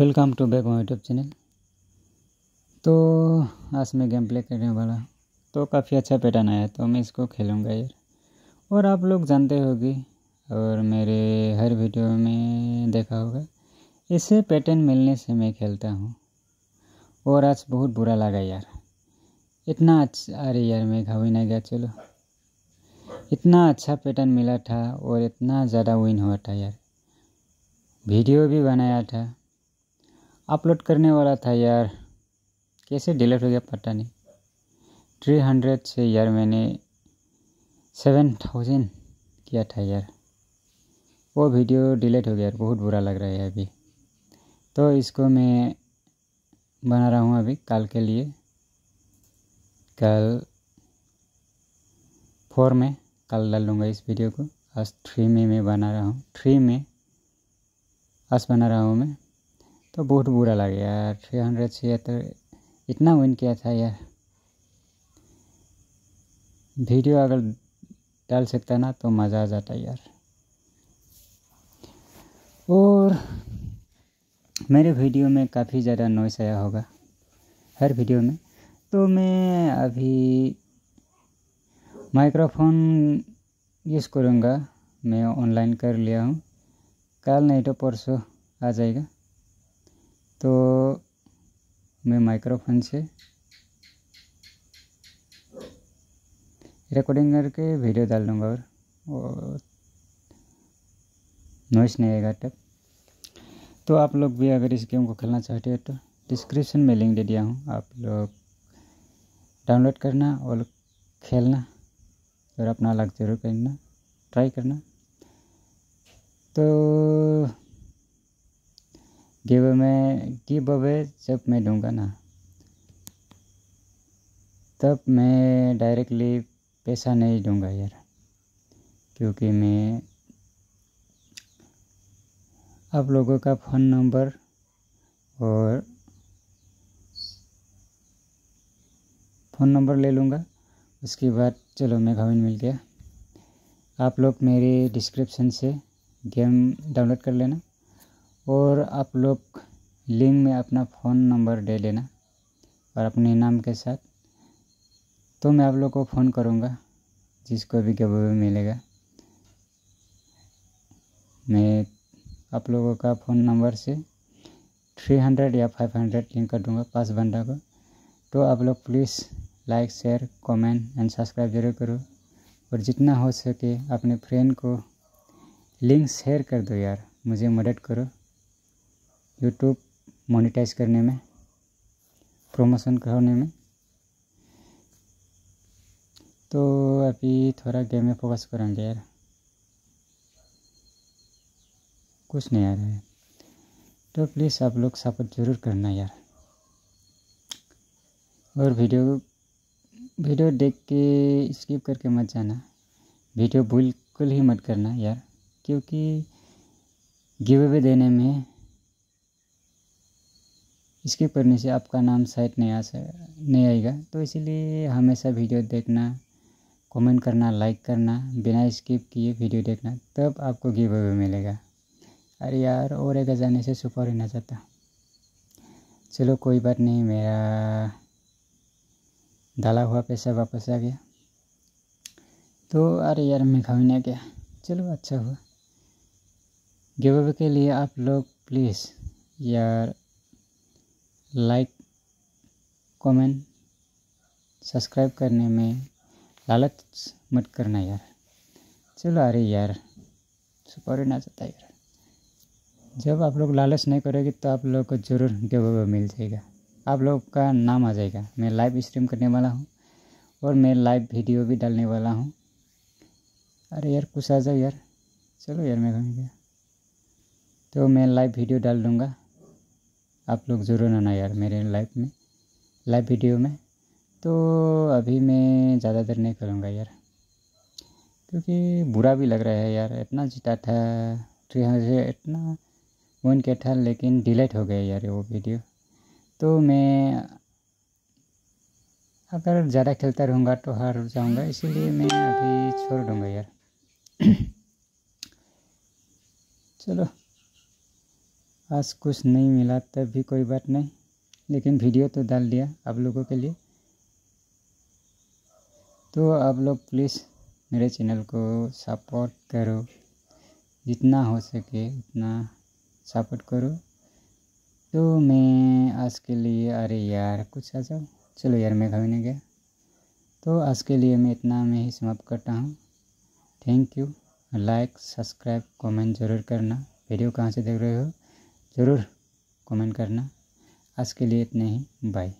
welcome to back my YouTube channel तो आज मैं गेम प्ले करने वाला तो काफ़ी अच्छा पैटर्न आया तो मैं इसको खेलूँगा यार और आप लोग जानते होगी और मेरे हर वीडियो में देखा होगा इसे पैटर्न मिलने से मैं खेलता हूँ और आज बहुत बुरा लगा यार इतना अच्छा अरे यार मैं घावी नहीं गया चलो इतना अच्छा पैटर्न मिला था और इतना ज़्यादा विन हुआ था यार वीडियो भी बनाया था अपलोड करने वाला था यार कैसे डिलीट हो गया पता नहीं थ्री हंड्रेड से यार मैंने सेवन थाउजेंड किया था यार वो वीडियो डिलीट हो गया यार बहुत बुरा लग रहा है अभी तो इसको मैं बना रहा हूँ अभी कल के लिए कल फोर में कल डाल लूँगा इस वीडियो को आज थ्री में मैं बना रहा हूँ थ्री में आज बना रहा हूँ मैं तो बहुत बुरा लगे यार थ्री हंड्रेड से तो इतना विन किया था यार वीडियो अगर डाल सकता ना तो मज़ा आ जाता यार और मेरे वीडियो में काफ़ी ज़्यादा नॉइस आया होगा हर वीडियो में तो मैं अभी माइक्रोफोन यूज़ करूँगा मैं ऑनलाइन कर लिया हूँ कल नहीं तो परसों आ जाएगा तो मैं माइक्रोफोन से रिकॉर्डिंग करके वीडियो डाल दूँगा और, नॉइस नहीं आएगा तब तो आप लोग भी अगर इस गेम को खेलना चाहते हो तो डिस्क्रिप्शन में लिंक दे दिया हूँ आप लोग डाउनलोड करना और खेलना और अपना अलग जरूर करना ट्राई करना तो गिव में गिव अवे जब मैं दूंगा ना तब मैं डायरेक्टली पैसा नहीं दूंगा यार क्योंकि मैं आप लोगों का फ़ोन नंबर और फ़ोन नंबर ले लूँगा उसके बाद चलो मैं घावन मिल गया आप लोग मेरे डिस्क्रिप्शन से गेम डाउनलोड कर लेना और आप लोग लिंक में अपना फ़ोन नंबर दे देना और अपने नाम के साथ तो मैं आप लोग को फ़ोन करूँगा जिसको भी कब मिलेगा मैं आप लोगों का फ़ोन नंबर से थ्री हंड्रेड या फाइव हंड्रेड लिंक कर दूँगा पास बंदा को तो आप लोग please like share comment and subscribe जरूर करो और जितना हो सके अपने फ्रेंड को लिंक शेयर कर दो यार मुझे मदद करो यूट्यूब मोनिटाइज करने में प्रमोशन करने में तो अभी थोड़ा गेम में फोकस करेंगे यार कुछ नहीं आ रहा है तो प्लीज़ आप लोग सपोर्ट ज़रूर करना यार और वीडियो वीडियो देख के स्किप करके मत जाना वीडियो बिल्कुल ही मत करना यार क्योंकि गिव अवे देने में स्किप करने से आपका नाम शायद नहीं आ नहीं आएगा तो इसीलिए हमेशा वीडियो देखना कमेंट करना लाइक करना बिना स्किप किए वीडियो देखना तब आपको गिव अवे मिलेगा अरे यार और एक जाने से सुपर ही ना जाता चलो कोई बात नहीं मेरा डाला हुआ पैसा वापस आ गया तो अरे यार मैं खाई ना क्या चलो अच्छा हुआ गिव अवे के लिए आप लोग प्लीज़ यार लाइक कमेंट सब्सक्राइब करने में लालच मत करना यार चलो अरे यार सुपर ना चाहता यार जब आप लोग लालच नहीं करोगे तो आप लोग को ज़रूर गिव मिल जाएगा आप लोग का नाम आ जाएगा मैं लाइव स्ट्रीम करने वाला हूँ और मैं लाइव वीडियो भी डालने वाला हूँ अरे यार कुछ आ जाओ यार चलो यार मैं कहीं तो मैं लाइव वीडियो डाल दूँगा आप लोग ज़रूर आना यार मेरे लाइव में लाइव वीडियो में तो अभी मैं ज़्यादा देर नहीं करूँगा यार क्योंकि बुरा भी लग रहा है यार इतना जीता था थ्री हंड्रेड इतना वन के था लेकिन डिलीट हो गया यार वो वीडियो तो मैं अगर ज़्यादा खेलता रहूँगा तो हार जाऊँगा इसीलिए मैं अभी छोड़ दूँगा यार चलो आज कुछ नहीं मिला तब भी कोई बात नहीं लेकिन वीडियो तो डाल दिया आप लोगों के लिए तो आप लोग प्लीज़ मेरे चैनल को सपोर्ट करो जितना हो सके उतना सपोर्ट करो तो मैं आज के लिए अरे यार कुछ आ जाओ चलो यार मैं नहीं गया तो आज के लिए मैं इतना मैं ही समाप्त करता हूँ thank you like subscribe comment ज़रूर करना वीडियो कहाँ से देख रहे हो ज़रूर कमेंट करना आज के लिए इतने ही बाय